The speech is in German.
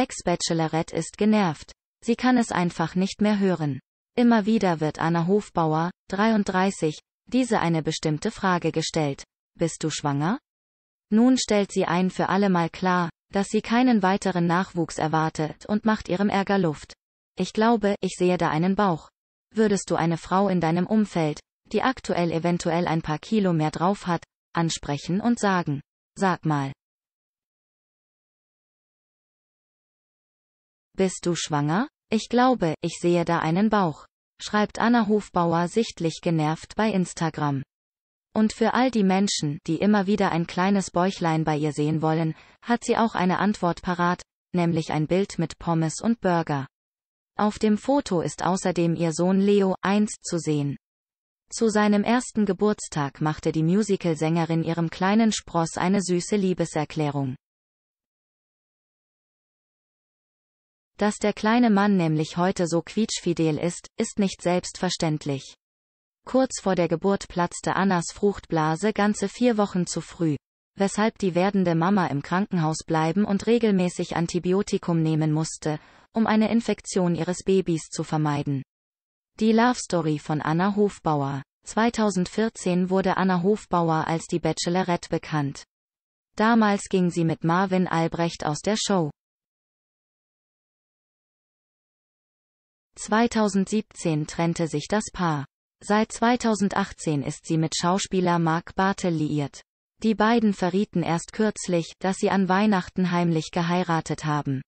Ex-Bachelorette ist genervt. Sie kann es einfach nicht mehr hören. Immer wieder wird Anna Hofbauer, 33, diese eine bestimmte Frage gestellt. Bist du schwanger? Nun stellt sie ein für allemal klar, dass sie keinen weiteren Nachwuchs erwartet und macht ihrem Ärger Luft. Ich glaube, ich sehe da einen Bauch. Würdest du eine Frau in deinem Umfeld, die aktuell eventuell ein paar Kilo mehr drauf hat, ansprechen und sagen, sag mal, Bist du schwanger? Ich glaube, ich sehe da einen Bauch. Schreibt Anna Hofbauer sichtlich genervt bei Instagram. Und für all die Menschen, die immer wieder ein kleines Bäuchlein bei ihr sehen wollen, hat sie auch eine Antwort parat, nämlich ein Bild mit Pommes und Burger. Auf dem Foto ist außerdem ihr Sohn Leo 1 zu sehen. Zu seinem ersten Geburtstag machte die Musical-Sängerin ihrem kleinen Spross eine süße Liebeserklärung. Dass der kleine Mann nämlich heute so quietschfidel ist, ist nicht selbstverständlich. Kurz vor der Geburt platzte Annas Fruchtblase ganze vier Wochen zu früh, weshalb die werdende Mama im Krankenhaus bleiben und regelmäßig Antibiotikum nehmen musste, um eine Infektion ihres Babys zu vermeiden. Die Love Story von Anna Hofbauer 2014 wurde Anna Hofbauer als die Bachelorette bekannt. Damals ging sie mit Marvin Albrecht aus der Show. 2017 trennte sich das Paar. Seit 2018 ist sie mit Schauspieler Mark Bartel liiert. Die beiden verrieten erst kürzlich, dass sie an Weihnachten heimlich geheiratet haben.